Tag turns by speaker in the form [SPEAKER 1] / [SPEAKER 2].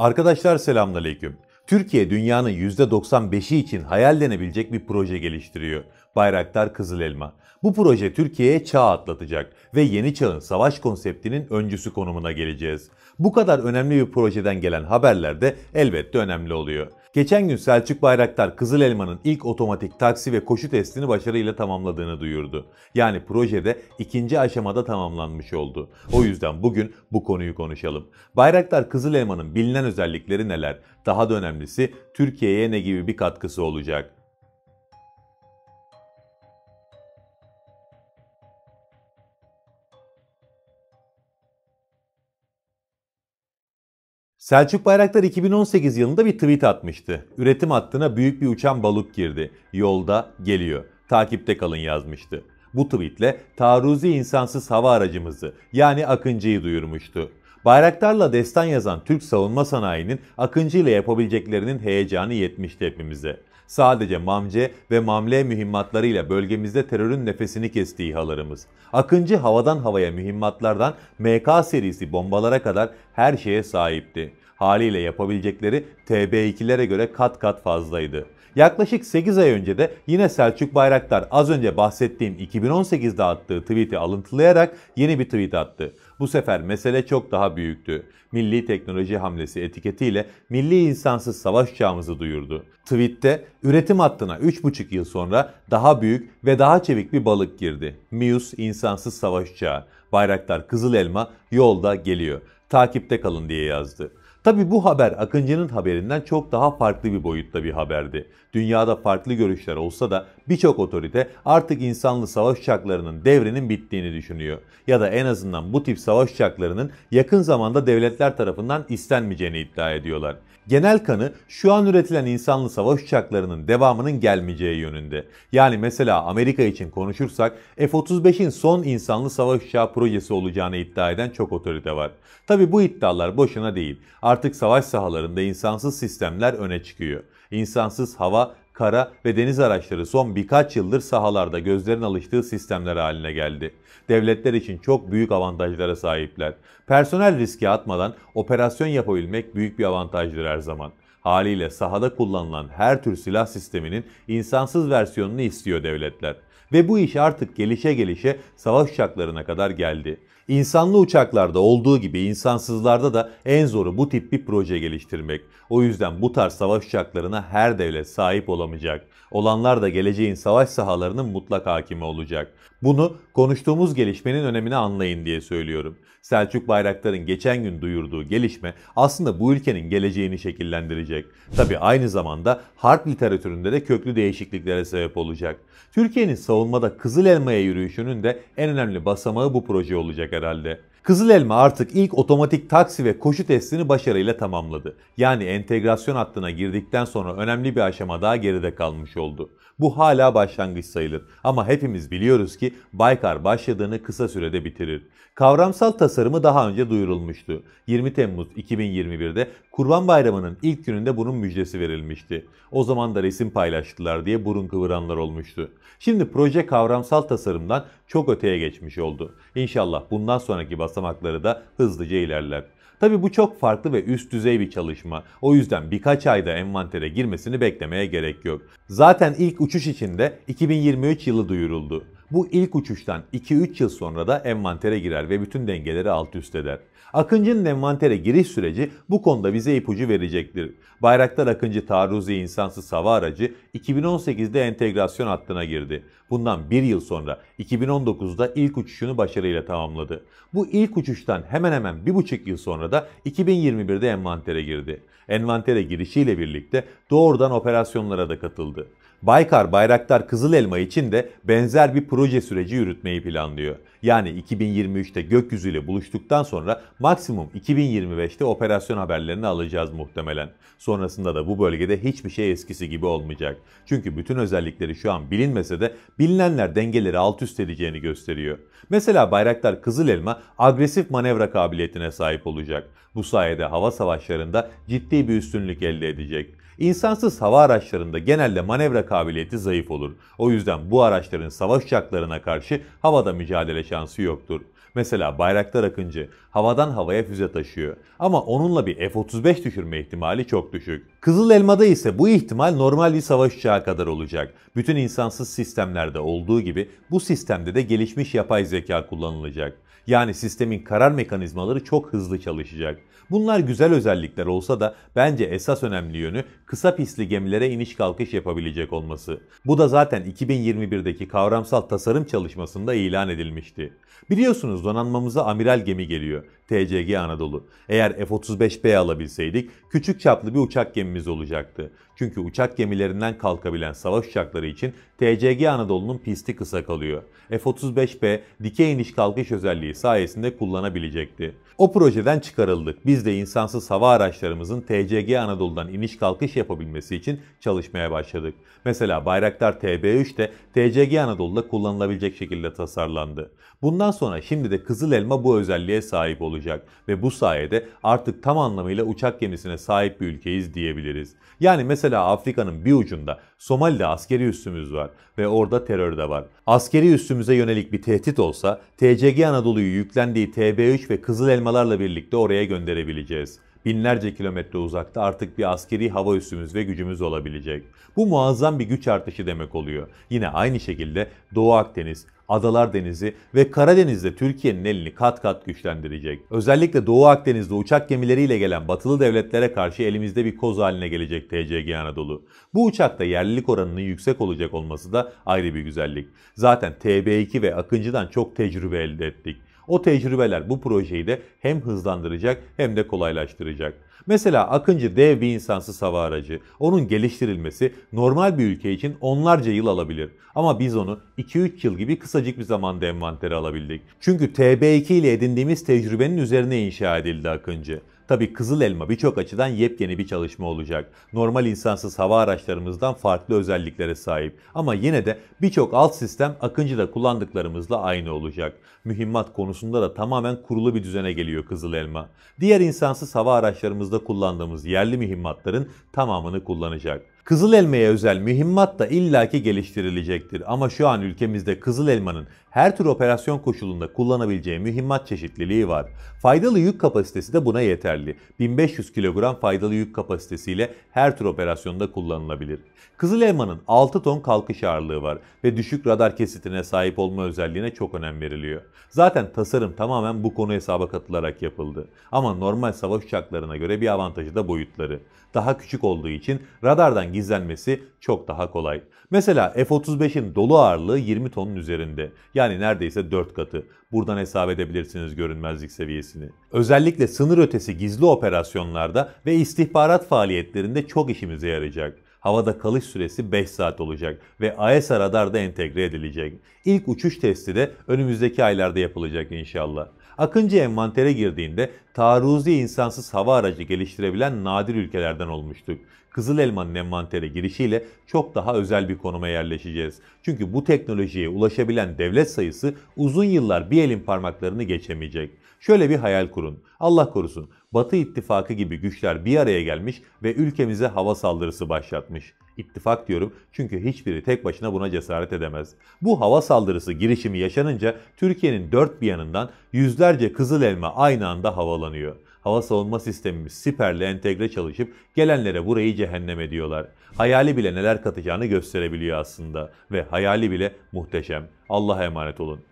[SPEAKER 1] Arkadaşlar selamünaleyküm. Türkiye dünyanın %95'i için hayallenebilecek bir proje geliştiriyor. Bayraktar Kızıl Elma. Bu proje Türkiye'ye çağ atlatacak ve yeni çağın savaş konseptinin öncüsü konumuna geleceğiz. Bu kadar önemli bir projeden gelen haberler de elbette önemli oluyor. Geçen gün Selçuk Bayraktar Kızıl Elma'nın ilk otomatik taksi ve koşu testini başarıyla tamamladığını duyurdu. Yani projede ikinci aşamada tamamlanmış oldu. O yüzden bugün bu konuyu konuşalım. Bayraktar Kızıl Elma'nın bilinen özellikleri neler? Daha da önemlisi Türkiye'ye ne gibi bir katkısı olacak? Selçuk Bayraktar 2018 yılında bir tweet atmıştı. Üretim hattına büyük bir uçan balık girdi. Yolda geliyor. Takipte kalın yazmıştı. Bu tweetle taarruzi insansız hava aracımızı yani Akıncı'yı duyurmuştu. Bayraktarla destan yazan Türk savunma sanayinin Akıncı ile yapabileceklerinin heyecanı yetmişti hepimize. Sadece mamce ve mamle mühimmatlarıyla bölgemizde terörün nefesini kesti İHA'larımız. Akıncı havadan havaya mühimmatlardan MK serisi bombalara kadar her şeye sahipti. Haliyle yapabilecekleri TB2'lere göre kat kat fazlaydı. Yaklaşık 8 ay önce de yine Selçuk Bayraktar az önce bahsettiğim 2018'de attığı tweet'i alıntılayarak yeni bir tweet attı. Bu sefer mesele çok daha büyüktü. Milli teknoloji hamlesi etiketiyle milli insansız savaş uçağımızı duyurdu. Tweette üretim hattına 3,5 yıl sonra daha büyük ve daha çevik bir balık girdi. Mius insansız savaş uçağı. Bayraktar Kızıl Elma yolda geliyor. Takipte kalın diye yazdı. Tabi bu haber Akıncı'nın haberinden çok daha farklı bir boyutta bir haberdi. Dünyada farklı görüşler olsa da birçok otorite artık insanlı savaş uçaklarının devrinin bittiğini düşünüyor. Ya da en azından bu tip savaş uçaklarının yakın zamanda devletler tarafından istenmeyeceğini iddia ediyorlar. Genel kanı şu an üretilen insanlı savaş uçaklarının devamının gelmeyeceği yönünde. Yani mesela Amerika için konuşursak F-35'in son insanlı savaş uçağı projesi olacağını iddia eden çok otorite var. Tabi bu iddialar boşuna değil. Artık savaş sahalarında insansız sistemler öne çıkıyor. İnsansız hava kara ve deniz araçları son birkaç yıldır sahalarda gözlerin alıştığı sistemler haline geldi. Devletler için çok büyük avantajlara sahipler. Personel riske atmadan operasyon yapabilmek büyük bir avantajdır her zaman. Haliyle sahada kullanılan her tür silah sisteminin insansız versiyonunu istiyor devletler. Ve bu iş artık gelişe gelişe savaş uçaklarına kadar geldi. İnsanlı uçaklarda olduğu gibi insansızlarda da en zoru bu tip bir proje geliştirmek. O yüzden bu tarz savaş uçaklarına her devlet sahip olamayacak. Olanlar da geleceğin savaş sahalarının mutlak hakimi olacak. Bunu konuştuğumuz gelişmenin önemini anlayın diye söylüyorum. Selçuk Bayraktar'ın geçen gün duyurduğu gelişme aslında bu ülkenin geleceğini şekillendirecek edilecek. Tabi aynı zamanda harp literatüründe de köklü değişikliklere sebep olacak. Türkiye'nin savunmada Kızıl Elma'ya yürüyüşünün de en önemli basamağı bu proje olacak herhalde. Kızıl Elma artık ilk otomatik taksi ve koşu testini başarıyla tamamladı. Yani entegrasyon hattına girdikten sonra önemli bir aşama daha geride kalmış oldu. Bu hala başlangıç sayılır ama hepimiz biliyoruz ki Baykar başladığını kısa sürede bitirir. Kavramsal tasarımı daha önce duyurulmuştu. 20 Temmuz 2021'de Kurban Bayramı'nın ilk günü töreninde bunun müjdesi verilmişti. O zaman da resim paylaştılar diye burun kıvıranlar olmuştu. Şimdi proje kavramsal tasarımdan çok öteye geçmiş oldu. İnşallah bundan sonraki basamakları da hızlıca ilerler. Tabi bu çok farklı ve üst düzey bir çalışma. O yüzden birkaç ayda envantere girmesini beklemeye gerek yok. Zaten ilk uçuş içinde 2023 yılı duyuruldu. Bu ilk uçuştan 2-3 yıl sonra da envantere girer ve bütün dengeleri alt üst eder. Akıncı'nın envantere giriş süreci bu konuda bize ipucu verecektir. Bayraktar Akıncı taarruzi insansız hava aracı 2018'de entegrasyon hattına girdi. Bundan bir yıl sonra 2019'da ilk uçuşunu başarıyla tamamladı. Bu ilk uçuştan hemen hemen bir buçuk yıl sonra da 2021'de envantere girdi. Envantere girişiyle birlikte doğrudan operasyonlara da katıldı. Baykar Bayraktar Kızıl Elma için de benzer bir proje süreci yürütmeyi planlıyor. Yani 2023'te gökyüzüyle buluştuktan sonra maksimum 2025'te operasyon haberlerini alacağız muhtemelen. Sonrasında da bu bölgede hiçbir şey eskisi gibi olmayacak. Çünkü bütün özellikleri şu an bilinmese de bilinenler dengeleri alt üst edeceğini gösteriyor. Mesela Bayraktar Kızıl Elma agresif manevra kabiliyetine sahip olacak. Bu sayede hava savaşlarında ciddi bir üstünlük elde edecek. İnsansız hava araçlarında genelde manevra kabiliyeti zayıf olur. O yüzden bu araçların savaş uçaklarına karşı havada mücadele şansı yoktur. Mesela Bayraktar Akıncı havadan havaya füze taşıyor ama onunla bir F-35 düşürme ihtimali çok düşük. Kızıl Elma'da ise bu ihtimal normal bir savaş uçağı kadar olacak. Bütün insansız sistemlerde olduğu gibi bu sistemde de gelişmiş yapay zeka kullanılacak. Yani sistemin karar mekanizmaları çok hızlı çalışacak. Bunlar güzel özellikler olsa da bence esas önemli yönü kısa pisli gemilere iniş kalkış yapabilecek olması. Bu da zaten 2021'deki kavramsal tasarım çalışmasında ilan edilmişti. Biliyorsunuz donanmamıza amiral gemi geliyor TCG Anadolu. Eğer F-35B alabilseydik küçük çaplı bir uçak gemimiz olacaktı. Çünkü uçak gemilerinden kalkabilen savaş uçakları için TCG Anadolu'nun pisti kısa kalıyor. F-35B dikey iniş kalkış özelliği sayesinde kullanabilecekti. O projeden çıkarıldık. Biz de insansız hava araçlarımızın TCG Anadolu'dan iniş kalkış yapabilmesi için çalışmaya başladık. Mesela Bayraktar TB3 de TCG Anadolu'da kullanılabilecek şekilde tasarlandı. Bundan sonra şimdi de Kızıl Elma bu özelliğe sahip olacak olacak ve bu sayede artık tam anlamıyla uçak gemisine sahip bir ülkeyiz diyebiliriz. Yani mesela Afrika'nın bir ucunda Somali'de askeri üssümüz var ve orada terör de var. Askeri üssümüze yönelik bir tehdit olsa TCG Anadolu'yu yüklendiği TB3 ve Kızıl Elmalarla birlikte oraya gönderebileceğiz binlerce kilometre uzakta artık bir askeri hava üssümüz ve gücümüz olabilecek. Bu muazzam bir güç artışı demek oluyor. Yine aynı şekilde Doğu Akdeniz, Adalar Denizi ve Karadeniz'de Türkiye'nin elini kat kat güçlendirecek. Özellikle Doğu Akdeniz'de uçak gemileriyle gelen batılı devletlere karşı elimizde bir koz haline gelecek TCG Anadolu. Bu uçakta yerlilik oranının yüksek olacak olması da ayrı bir güzellik. Zaten TB2 ve Akıncı'dan çok tecrübe elde ettik. O tecrübeler bu projeyi de hem hızlandıracak hem de kolaylaştıracak. Mesela Akıncı dev bir insansız hava aracı. Onun geliştirilmesi normal bir ülke için onlarca yıl alabilir. Ama biz onu 2-3 yıl gibi kısacık bir zamanda envantere alabildik. Çünkü TB2 ile edindiğimiz tecrübenin üzerine inşa edildi Akıncı. Tabi Kızıl Elma birçok açıdan yepyeni bir çalışma olacak. Normal insansız hava araçlarımızdan farklı özelliklere sahip. Ama yine de birçok alt sistem Akıncı'da kullandıklarımızla aynı olacak. Mühimmat konusunda da tamamen kurulu bir düzene geliyor Kızıl Elma. Diğer insansız hava araçlarımızda kullandığımız yerli mühimmatların tamamını kullanacak. Kızıl elmaya özel mühimmat da illaki geliştirilecektir ama şu an ülkemizde kızıl elmanın her tür operasyon koşulunda kullanabileceği mühimmat çeşitliliği var. Faydalı yük kapasitesi de buna yeterli. 1500 kilogram faydalı yük kapasitesiyle her tür operasyonda kullanılabilir. Kızıl elmanın 6 ton kalkış ağırlığı var ve düşük radar kesitine sahip olma özelliğine çok önem veriliyor. Zaten tasarım tamamen bu konu hesaba katılarak yapıldı. Ama normal savaş uçaklarına göre bir avantajı da boyutları. Daha küçük olduğu için radardan gizlenmesi çok daha kolay. Mesela F-35'in dolu ağırlığı 20 tonun üzerinde. Yani neredeyse 4 katı. Buradan hesap edebilirsiniz görünmezlik seviyesini. Özellikle sınır ötesi gizli operasyonlarda ve istihbarat faaliyetlerinde çok işimize yarayacak. Havada kalış süresi 5 saat olacak ve AESA e radar da entegre edilecek. İlk uçuş testi de önümüzdeki aylarda yapılacak inşallah. Akıncı envantere girdiğinde taarruzi insansız hava aracı geliştirebilen nadir ülkelerden olmuştuk. Kızıl Elma'nın envantere girişiyle çok daha özel bir konuma yerleşeceğiz. Çünkü bu teknolojiye ulaşabilen devlet sayısı uzun yıllar bir elin parmaklarını geçemeyecek. Şöyle bir hayal kurun. Allah korusun Batı ittifakı gibi güçler bir araya gelmiş ve ülkemize hava saldırısı başlatmış. İttifak diyorum çünkü hiçbiri tek başına buna cesaret edemez. Bu hava saldırısı girişimi yaşanınca Türkiye'nin dört bir yanından yüzlerce kızıl elma aynı anda havalanıyor hava savunma sistemimiz siperle entegre çalışıp gelenlere burayı cehennem ediyorlar. Hayali bile neler katacağını gösterebiliyor aslında ve hayali bile muhteşem. Allah'a emanet olun.